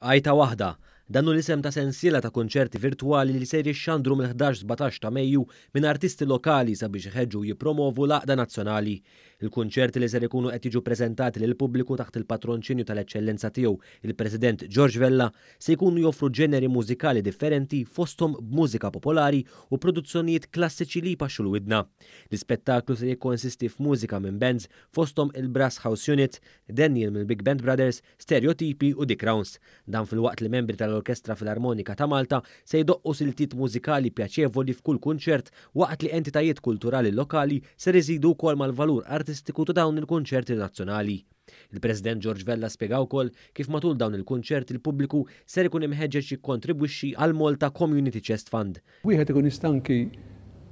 għajta waħda Dan hu l-isem ta' sensiela ta' konċerti virtuali li ser jixxandru mill-11-17 ta' Mejju minn artisti lokali sabiex iħeġġu jippromovu l-aqda nazzjonali. Il-konċerti li ser ikunu qed jiġu preżentati lil pubbliku taħt il-patronċinju tal-eċċellenza tiegħu il-President George Vella se jkunu joffru ġeneri mużikali differenti fosthom b'mużika popolari u produzzjonijiet klassiċi li jpaxxu l-widna. L-ispettaklu se jikkonsisti f'mużika minn bands fosthom il-Brass House Unit, Daniel mill-Big Band Brothers, Stereotipi u Dick Rounds. Dan fil-waqt li membri tal l orkestra Filarmonika ta' Malta se jdoqqu siltiet mużikali pjaċevoli f'kull kunċert waqt li entitajiet kulturali lokali se riżidu wkoll mal-valur artistiku ta' dawn il-kunċerti nazzjonali. Il-President George Vella spiegaw kol kif matul dawn il-kunċert il-pubbliku ser ikun imħeġġeġ jikkontribwixxi għal Malta Community Chest Fund. Wieħed ikun istanki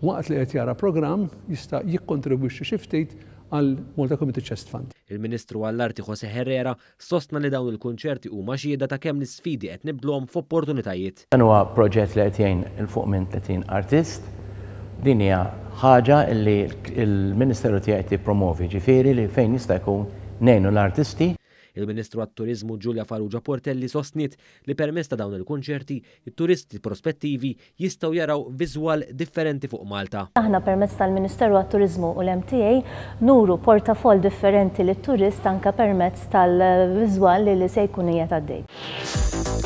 waqt li qed jara programm jista' jikkontribwixxi xi ftit għal Malta Community Chest Fund. Il-Ministru għall-Arti Jose Herrera sostna li dawn il-konċerti u maxieda ta' kemm l-sfidi qed nibdlhom f'opportunitajiet. Dan huwa proġett li qed jgħin il-fuq minn 30 artist. Din hija ħaġa li l-Ministeru tiegħek promovi ġifieri li fejn jista' jkun nejnu l-artisti Il-Ministru għat-Turizmu Giulia Farrugia Portelli sostnit li permess ta' dawn il-kunċerti, il turisti prospettivi jistgħu jaraw viżwal differenti fuq Malta. Aħna permess tal-Ministeru għat-Turizmu u l-MTA nuru portafol differenti li turist anka permezz tal-viżwal li se jkun qiegħed għaddej.